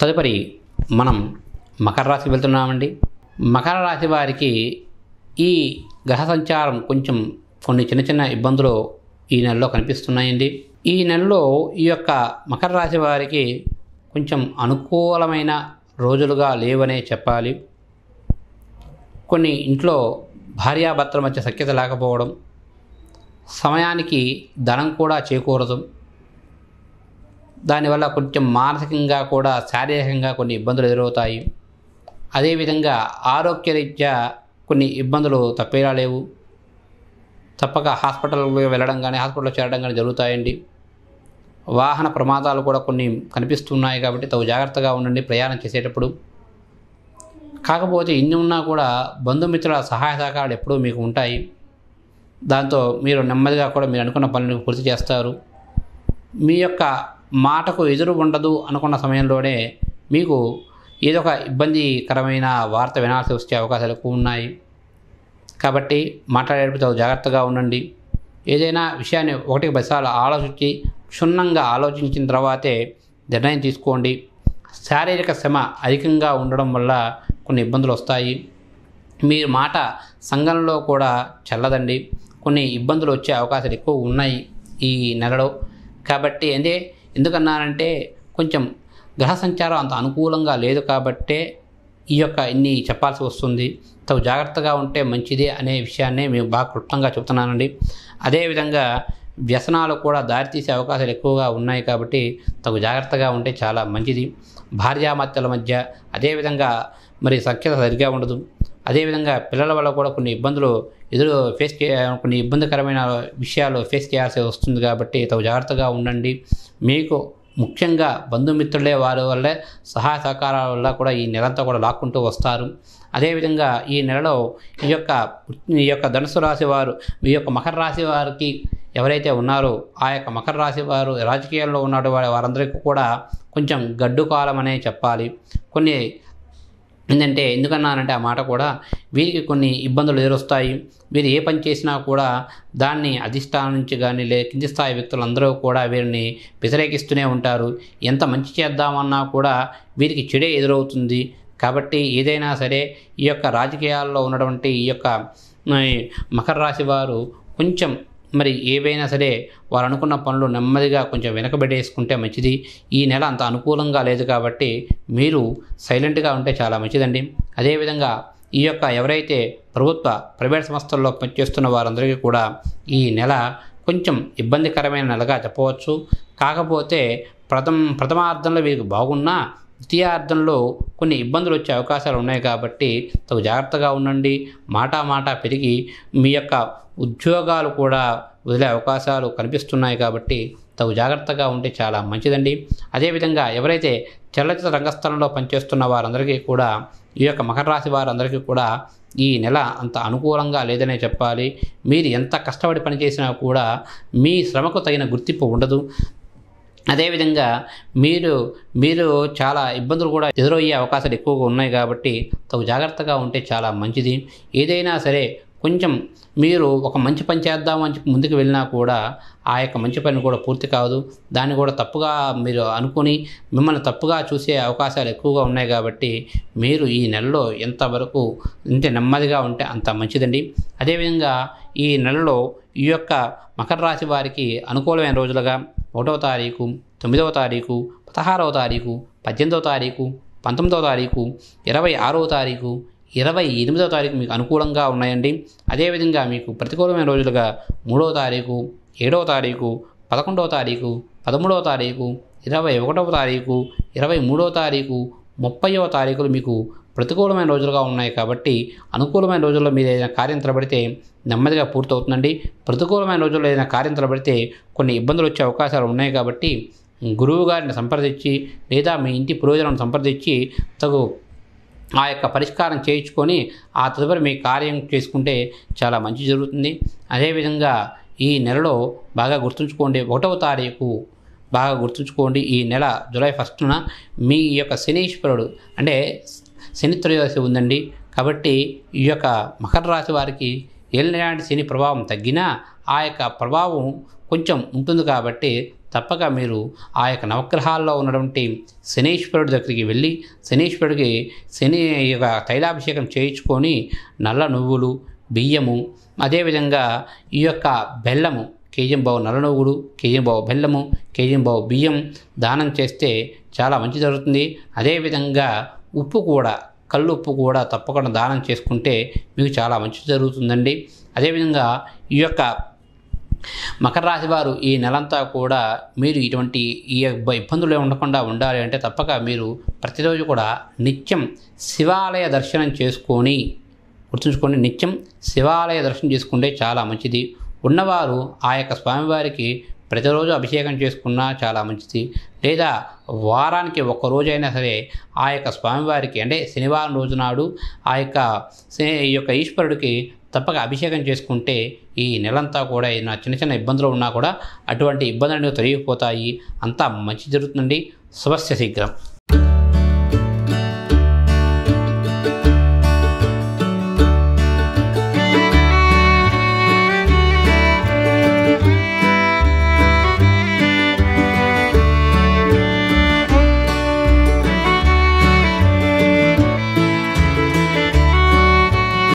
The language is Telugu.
తదుపరి మనం మకర రాశి వెళ్తున్నామండి మకర రాశి వారికి ఈ గ్రహ సంచారం కొంచెం కొన్ని చిన్న చిన్న ఇబ్బందులు ఈ నెలలో కనిపిస్తున్నాయండి ఈ నెలలో ఈ యొక్క మకర రాశి వారికి కొంచెం అనుకూలమైన రోజులుగా లేవనే చెప్పాలి కొన్ని ఇంట్లో భార్యాభర్తల మధ్య సఖ్యత లేకపోవడం సమయానికి ధనం కూడా చేకూరదు దానివల్ల కొంచెం మానసికంగా కూడా శారీరకంగా కొన్ని ఇబ్బందులు ఎదురవుతాయి అదేవిధంగా ఆరోగ్యరీత్యా కొన్ని ఇబ్బందులు తప్పేలా లేవు తప్పక హాస్పిటల్కి వెళ్ళడం కానీ హాస్పిటల్లో చేరడం కానీ జరుగుతాయండి వాహన ప్రమాదాలు కూడా కొన్ని కనిపిస్తున్నాయి కాబట్టి తగు జాగ్రత్తగా ఉండండి ప్రయాణం చేసేటప్పుడు కాకపోతే ఇన్ని ఉన్నా కూడా బంధుమిత్రుల సహాయ సహకారాలు ఎప్పుడూ మీకు ఉంటాయి దాంతో మీరు నెమ్మదిగా కూడా మీరు అనుకున్న పనులు పూర్తి చేస్తారు మీ యొక్క మాటకు ఎదురు ఉండదు అనుకున్న సమయంలోనే మీకు ఏదో ఒక ఇబ్బందికరమైన వార్త వినాల్సి వచ్చే అవకాశాలు ఎక్కువ ఉన్నాయి కాబట్టి మాట్లాడేటప్పుడు జాగ్రత్తగా ఉండండి ఏదైనా విషయాన్ని ఒకటి పదిసార్లు ఆలోచించి క్షుణ్ణంగా ఆలోచించిన తర్వాతే నిర్ణయం తీసుకోండి శారీరక శ్రమ అధికంగా ఉండడం వల్ల కొన్ని ఇబ్బందులు వస్తాయి మీ మాట సంఘంలో కూడా చల్లదండి కొన్ని ఇబ్బందులు వచ్చే అవకాశాలు ఎక్కువ ఉన్నాయి ఈ నెలలో కాబట్టి అంటే ఎందుకన్నానంటే కొంచెం గ్రహ సంచారం అంత అనుకూలంగా లేదు కాబట్టే ఈ యొక్క ఇన్ని చెప్పాల్సి వస్తుంది తగు జాగ్రత్తగా ఉంటే మంచిది అనే విషయాన్ని మేము బాగా క్లుప్తంగా చెబుతున్నానండి అదేవిధంగా వ్యసనాలు కూడా దారితీసే అవకాశాలు ఎక్కువగా ఉన్నాయి కాబట్టి తగు జాగ్రత్తగా ఉంటే చాలా మంచిది భార్యామాత్యల మధ్య అదేవిధంగా మరి సఖ్యత సరిగ్గా ఉండదు అదేవిధంగా పిల్లల వల్ల కూడా కొన్ని ఇబ్బందులు ఎదురు ఫేస్ కొన్ని ఇబ్బందికరమైన విషయాలు ఫేస్ చేయాల్సి వస్తుంది కాబట్టి తగు జాగ్రత్తగా ఉండండి మీకు ముఖ్యంగా బంధుమిత్రులే వారి వల్లే సహాయ సహకారాల వల్ల కూడా ఈ నెలంతా కూడా లాక్కుంటూ వస్తారు అదేవిధంగా ఈ నెలలో ఈ యొక్క ఈ యొక్క ధనుసు రాశి వారు ఈ యొక్క మకర రాశి వారికి ఎవరైతే ఉన్నారో ఆ యొక్క మకర రాశి వారు రాజకీయాల్లో ఉన్న వారందరికీ కూడా కొంచెం గడ్డు కాలం అనే చెప్పాలి కొన్ని ఏంటంటే ఎందుకన్నానంటే ఆ మాట కూడా వీరికి కొన్ని ఇబ్బందులు ఎదురొస్తాయి వీరు ఏ పని చేసినా కూడా దాన్ని అధిష్టానం నుంచి కానీ లే కింది స్థాయి వ్యక్తులందరూ కూడా వీరిని వ్యతిరేకిస్తూనే ఉంటారు ఎంత మంచి చేద్దామన్నా కూడా వీరికి చెడే ఎదురవుతుంది కాబట్టి ఏదైనా సరే ఈ యొక్క రాజకీయాల్లో ఉన్నటువంటి ఈ యొక్క మకర రాశి వారు కొంచెం మరి ఏవైనా సరే వారు అనుకున్న పనులు నెమ్మదిగా కొంచెం వెనకబెట్టేసుకుంటే మంచిది ఈ నెల అంత అనుకూలంగా లేదు కాబట్టి మీరు సైలెంట్గా ఉంటే చాలా మంచిదండి అదేవిధంగా ఈ యొక్క ఎవరైతే ప్రభుత్వ ప్రైవేట్ సంస్థల్లో పనిచేస్తున్న వారందరికీ కూడా ఈ నెల కొంచెం ఇబ్బందికరమైన నెలగా చెప్పవచ్చు కాకపోతే ప్రథమ ప్రథమార్థంలో వీరికి బాగున్నా ద్వితీయార్థంలో కొన్ని ఇబ్బందులు వచ్చే అవకాశాలు ఉన్నాయి కాబట్టి తగు జాగ్రత్తగా ఉండండి మాటా మాటా పెరిగి మీ యొక్క ఉద్యోగాలు కూడా వదిలే అవకాశాలు కనిపిస్తున్నాయి కాబట్టి తగు జాగ్రత్తగా ఉంటే చాలా మంచిదండి అదేవిధంగా ఎవరైతే చలచిత్ర రంగస్థలంలో పనిచేస్తున్న వారందరికీ కూడా ఈ యొక్క మకర రాశి వారందరికీ కూడా ఈ నెల అంత అనుకూలంగా లేదనే చెప్పాలి మీరు ఎంత కష్టపడి పనిచేసినా కూడా మీ శ్రమకు తగిన గుర్తింపు ఉండదు అదేవిధంగా మీరు మీరు చాలా ఇబ్బందులు కూడా ఎదురయ్యే అవకాశాలు ఎక్కువగా ఉన్నాయి కాబట్టి తగు జాగ్రత్తగా ఉంటే చాలా మంచిది ఏదైనా సరే కొంచెం మీరు ఒక మంచి పని చేద్దాం అని ముందుకు వెళ్ళినా కూడా ఆ యొక్క మంచి పని కూడా పూర్తి కాదు దాన్ని కూడా తప్పుగా మీరు అనుకుని మిమ్మల్ని తప్పుగా చూసే అవకాశాలు ఎక్కువగా ఉన్నాయి కాబట్టి మీరు ఈ నెలలో ఎంతవరకు అంటే నెమ్మదిగా ఉంటే అంత మంచిదండి అదేవిధంగా ఈ నెలలో ఈ యొక్క మకర రాశి వారికి అనుకూలమైన రోజులుగా ఒకటవ తారీఖు తొమ్మిదవ తారీఖు పదహారవ తారీఖు పద్దెనిమిదవ తారీఖు పంతొమ్మిదవ తారీఖు ఇరవై ఆరవ తారీఖు ఇరవై ఎనిమిదవ తారీఖు మీకు అనుకూలంగా ఉన్నాయండి అదేవిధంగా మీకు ప్రతికూలమైన రోజులుగా మూడవ తారీఖు ఏడవ తారీఖు పదకొండవ తారీఖు పదమూడవ తారీఖు ఇరవై ఒకటవ తారీఖు ఇరవై మూడవ తారీఖు ముప్పైవ తారీఖులు మీకు ప్రతికూలమైన రోజులుగా ఉన్నాయి కాబట్టి అనుకూలమైన రోజుల్లో మీరు ఏదైనా కార్యం తలబడితే నెమ్మదిగా పూర్తవుతుందండి ప్రతికూలమైన రోజుల్లో ఏదైనా కార్యం తలబడితే కొన్ని ఇబ్బందులు వచ్చే అవకాశాలు ఉన్నాయి కాబట్టి గురువు గారిని సంప్రదించి లేదా మీ ఇంటి పురోజనం సంప్రదించి తగు ఆ యొక్క పరిష్కారం చేయించుకొని ఆ తదుపరి మీ కార్యం చేసుకుంటే చాలా మంచి జరుగుతుంది అదేవిధంగా ఈ నెలలో బాగా గుర్తుంచుకోండి ఒకటవ తారీఖు బాగా గుర్తుంచుకోండి ఈ నెల జూలై ఫస్ట్న మీ యొక్క శనీశ్వరుడు అంటే త్రయోదశి ఉందండి కాబట్టి ఈ యొక్క మకర రాశి వారికి ఏలినాటి శని ప్రభావం తగ్గినా ఆ యొక్క ప్రభావం కొంచెం ఉంటుంది కాబట్టి తప్పక మీరు ఆ యొక్క నవగ్రహాల్లో ఉన్నటువంటి శనీశ్వరుడి దగ్గరికి వెళ్ళి శనీశ్వరుడికి శని యొక్క తైలాభిషేకం చేయించుకొని నల్ల నువ్వులు బియ్యము అదేవిధంగా ఈ యొక్క బెల్లము కేజీంబావు నల్ల నువ్వులు కేజీంబావు బెల్లము కేజీంబావు బియ్యం దానం చేస్తే చాలా మంచి జరుగుతుంది అదేవిధంగా ఉప్పు కూడా కళ్ళు ఉప్పు కూడా తప్పకుండా దానం చేసుకుంటే మీకు చాలా మంచి జరుగుతుందండి అదేవిధంగా ఈ యొక్క మకర రాశి వారు ఈ నెలంతా కూడా మీరు ఇటువంటి ఈ ఇబ్బందులు ఉండకుండా ఉండాలి అంటే తప్పక మీరు ప్రతిరోజు కూడా నిత్యం శివాలయ దర్శనం చేసుకొని గుర్తుంచుకోండి నిత్యం శివాలయ దర్శనం చేసుకుంటే చాలా మంచిది ఉన్నవారు ఆ యొక్క స్వామివారికి ప్రతిరోజు అభిషేకం చేసుకున్నా చాలా మంచిది లేదా వారానికి ఒక్కరోజైనా సరే ఆ యొక్క స్వామివారికి అంటే శనివారం రోజు నాడు ఆ యొక్క ఈ యొక్క ఈశ్వరుడికి తప్పక అభిషేకం చేసుకుంటే ఈ నెలంతా కూడా నా చిన్న చిన్న ఇబ్బందులు ఉన్నా కూడా అటువంటి ఇబ్బందులు తొలగిపోతాయి అంతా మంచి జరుగుతుందండి శుభస్య శీఘ్రం